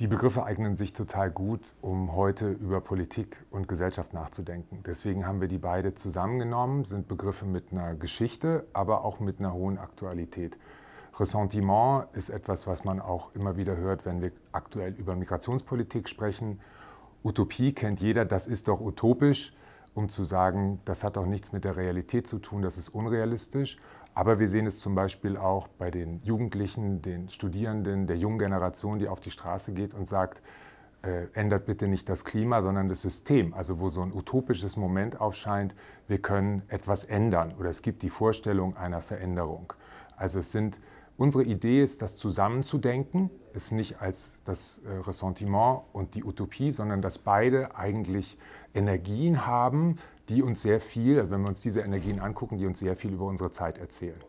Die Begriffe eignen sich total gut, um heute über Politik und Gesellschaft nachzudenken. Deswegen haben wir die beide zusammengenommen, sind Begriffe mit einer Geschichte, aber auch mit einer hohen Aktualität. Ressentiment ist etwas, was man auch immer wieder hört, wenn wir aktuell über Migrationspolitik sprechen. Utopie kennt jeder, das ist doch utopisch, um zu sagen, das hat doch nichts mit der Realität zu tun, das ist unrealistisch. Aber wir sehen es zum Beispiel auch bei den Jugendlichen, den Studierenden, der jungen Generation, die auf die Straße geht und sagt, äh, ändert bitte nicht das Klima, sondern das System. Also wo so ein utopisches Moment aufscheint, wir können etwas ändern oder es gibt die Vorstellung einer Veränderung. Also es sind Unsere Idee ist, das zusammenzudenken, es nicht als das äh, Ressentiment und die Utopie, sondern dass beide eigentlich Energien haben, die uns sehr viel, wenn wir uns diese Energien angucken, die uns sehr viel über unsere Zeit erzählen.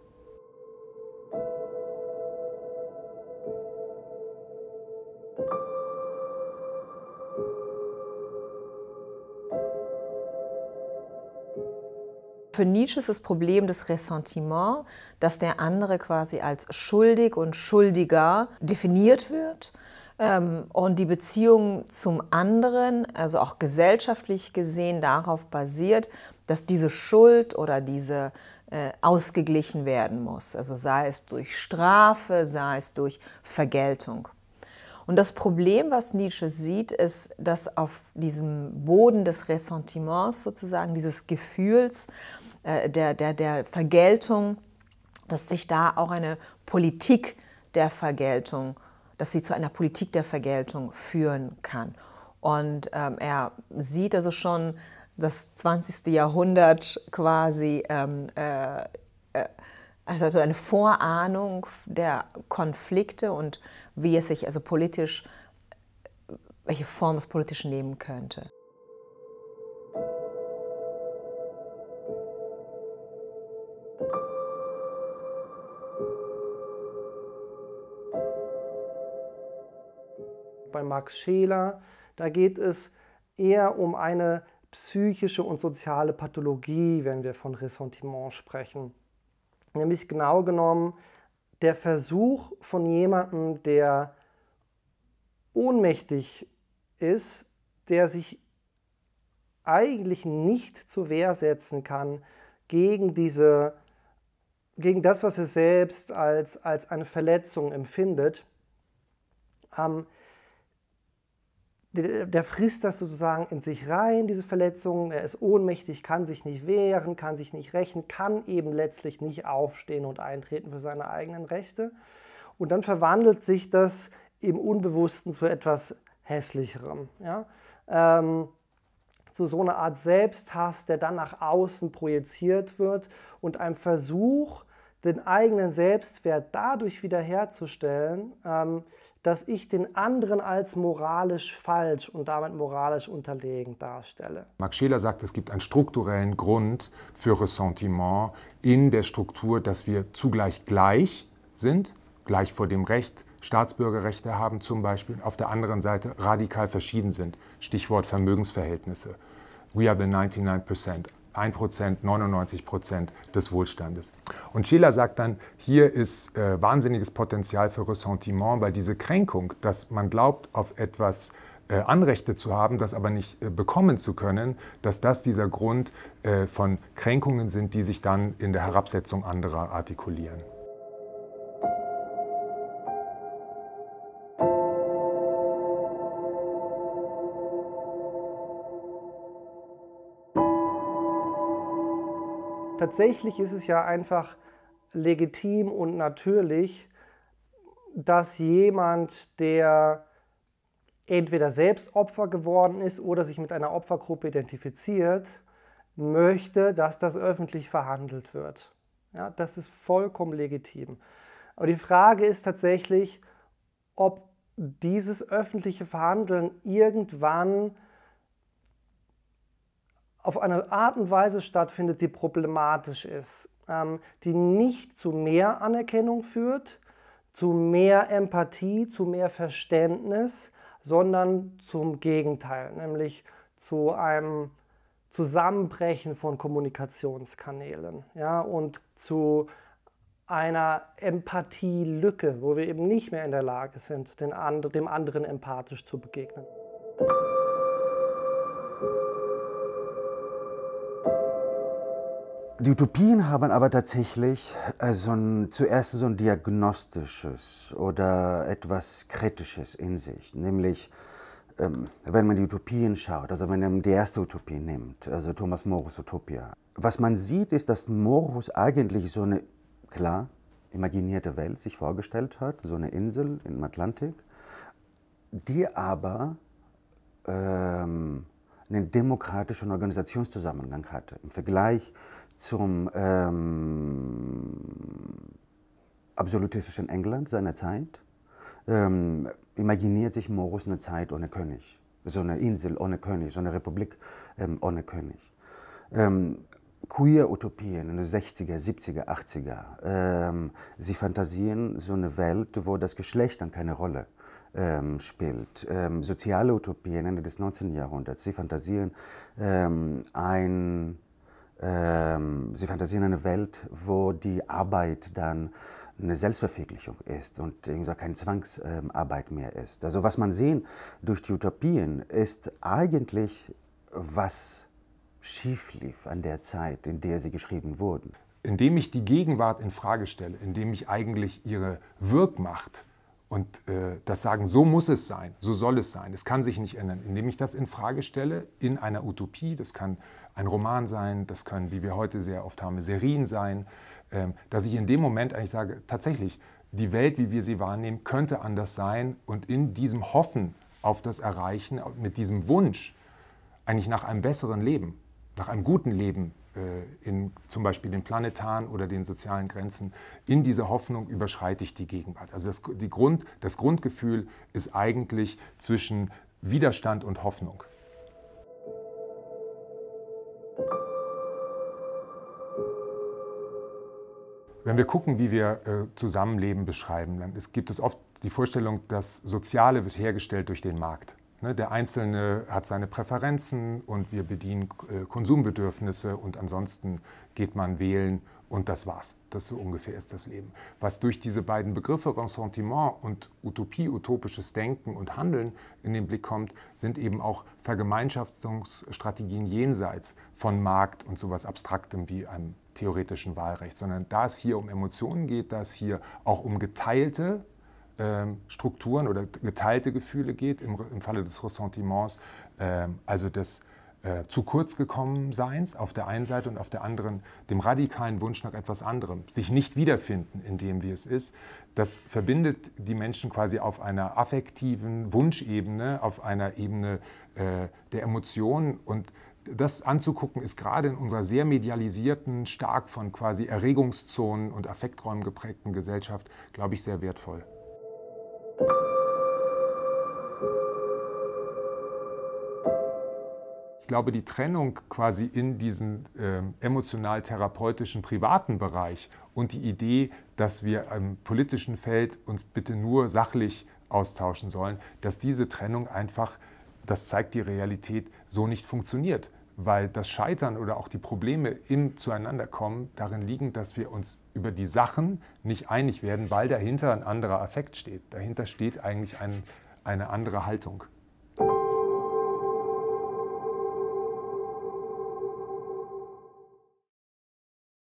Für Nietzsche ist das Problem des Ressentiment, dass der andere quasi als schuldig und schuldiger definiert wird. Ähm, und die Beziehung zum anderen, also auch gesellschaftlich gesehen, darauf basiert, dass diese Schuld oder diese äh, ausgeglichen werden muss. Also sei es durch Strafe, sei es durch Vergeltung. Und das Problem, was Nietzsche sieht, ist, dass auf diesem Boden des Ressentiments sozusagen, dieses Gefühls äh, der, der, der Vergeltung, dass sich da auch eine Politik der Vergeltung äh, dass sie zu einer Politik der Vergeltung führen kann. Und ähm, er sieht also schon das 20. Jahrhundert quasi ähm, äh, äh, also eine Vorahnung der Konflikte und wie es sich also politisch, welche Form es politisch nehmen könnte. Max Scheler. Da geht es eher um eine psychische und soziale Pathologie, wenn wir von Ressentiment sprechen. Nämlich genau genommen der Versuch von jemandem, der ohnmächtig ist, der sich eigentlich nicht zur Wehr setzen kann gegen diese gegen das, was er selbst als, als eine Verletzung empfindet, ähm, der, der frisst das sozusagen in sich rein, diese Verletzungen. Er ist ohnmächtig, kann sich nicht wehren, kann sich nicht rächen, kann eben letztlich nicht aufstehen und eintreten für seine eigenen Rechte. Und dann verwandelt sich das im Unbewussten zu etwas Hässlicherem. Ja? Ähm, zu so einer Art Selbsthass, der dann nach außen projiziert wird und einem Versuch, den eigenen Selbstwert dadurch wiederherzustellen, ähm, dass ich den anderen als moralisch falsch und damit moralisch unterlegen darstelle. Max Scheler sagt, es gibt einen strukturellen Grund für Ressentiment in der Struktur, dass wir zugleich gleich sind, gleich vor dem Recht, Staatsbürgerrechte haben zum Beispiel, auf der anderen Seite radikal verschieden sind. Stichwort Vermögensverhältnisse. We are the 99%. 1%, 99% des Wohlstandes. Und Scheler sagt dann, hier ist äh, wahnsinniges Potenzial für Ressentiment, weil diese Kränkung, dass man glaubt, auf etwas äh, Anrechte zu haben, das aber nicht äh, bekommen zu können, dass das dieser Grund äh, von Kränkungen sind, die sich dann in der Herabsetzung anderer artikulieren. tatsächlich ist es ja einfach legitim und natürlich, dass jemand, der entweder selbst Opfer geworden ist oder sich mit einer Opfergruppe identifiziert, möchte, dass das öffentlich verhandelt wird. Ja, das ist vollkommen legitim. Aber die Frage ist tatsächlich, ob dieses öffentliche Verhandeln irgendwann auf eine Art und Weise stattfindet, die problematisch ist, ähm, die nicht zu mehr Anerkennung führt, zu mehr Empathie, zu mehr Verständnis, sondern zum Gegenteil, nämlich zu einem Zusammenbrechen von Kommunikationskanälen ja, und zu einer Empathielücke, wo wir eben nicht mehr in der Lage sind, den and dem anderen empathisch zu begegnen. Die Utopien haben aber tatsächlich äh, so ein, zuerst so ein diagnostisches oder etwas Kritisches in sich, nämlich ähm, wenn man die Utopien schaut, also wenn man die erste Utopie nimmt, also Thomas Morus Utopia, was man sieht, ist, dass Morus eigentlich so eine, klar, imaginierte Welt sich vorgestellt hat, so eine Insel im Atlantik, die aber ähm, einen demokratischen Organisationszusammenhang hatte. Im Vergleich zum ähm, absolutistischen England seiner Zeit ähm, imaginiert sich Morus eine Zeit ohne König, so eine Insel ohne König, so eine Republik ähm, ohne König. Ähm, Queer-Utopien in den 60er, 70er, 80er, sie fantasieren so eine Welt, wo das Geschlecht dann keine Rolle ähm, spielt. Ähm, soziale Utopien Ende des 19. Jahrhunderts, sie fantasieren ähm, ein ähm, sie fantasieren eine Welt, wo die Arbeit dann eine Selbstverwirklichung ist und keine Zwangsarbeit mehr ist. Also was man sehen durch die Utopien ist eigentlich, was schief lief an der Zeit, in der sie geschrieben wurden. Indem ich die Gegenwart in Frage stelle, indem ich eigentlich ihre Wirkmacht und äh, das sagen, so muss es sein, so soll es sein, es kann sich nicht ändern, indem ich das in Frage stelle in einer Utopie, das kann ein Roman sein, das können, wie wir heute sehr oft haben, Serien sein, ähm, dass ich in dem Moment eigentlich sage, tatsächlich, die Welt, wie wir sie wahrnehmen, könnte anders sein und in diesem Hoffen auf das Erreichen, mit diesem Wunsch eigentlich nach einem besseren Leben, nach einem guten Leben äh, in zum Beispiel den planetaren oder den sozialen Grenzen, in dieser Hoffnung überschreite ich die Gegenwart. Also das, die Grund, das Grundgefühl ist eigentlich zwischen Widerstand und Hoffnung. Wenn wir gucken, wie wir äh, Zusammenleben beschreiben, dann ist, gibt es oft die Vorstellung, das Soziale wird hergestellt durch den Markt. Ne, der Einzelne hat seine Präferenzen und wir bedienen äh, Konsumbedürfnisse und ansonsten geht man wählen und das war's. Das so ungefähr ist das Leben. Was durch diese beiden Begriffe Ressentiment und Utopie, utopisches Denken und Handeln in den Blick kommt, sind eben auch Vergemeinschaftungsstrategien jenseits von Markt und sowas Abstraktem wie einem theoretischen Wahlrecht, sondern da es hier um Emotionen geht, da es hier auch um geteilte ähm, Strukturen oder geteilte Gefühle geht, im, im Falle des Ressentiments, ähm, also des äh, zu kurz gekommen Seins auf der einen Seite und auf der anderen dem radikalen Wunsch nach etwas anderem, sich nicht wiederfinden in dem, wie es ist, das verbindet die Menschen quasi auf einer affektiven Wunschebene, auf einer Ebene äh, der Emotionen und das anzugucken ist gerade in unserer sehr medialisierten, stark von quasi Erregungszonen und Affekträumen geprägten Gesellschaft, glaube ich, sehr wertvoll. Ich glaube, die Trennung quasi in diesen äh, emotional-therapeutischen privaten Bereich und die Idee, dass wir im politischen Feld uns bitte nur sachlich austauschen sollen, dass diese Trennung einfach, das zeigt die Realität, so nicht funktioniert. Weil das Scheitern oder auch die Probleme im Zueinanderkommen darin liegen, dass wir uns über die Sachen nicht einig werden, weil dahinter ein anderer Affekt steht. Dahinter steht eigentlich ein, eine andere Haltung.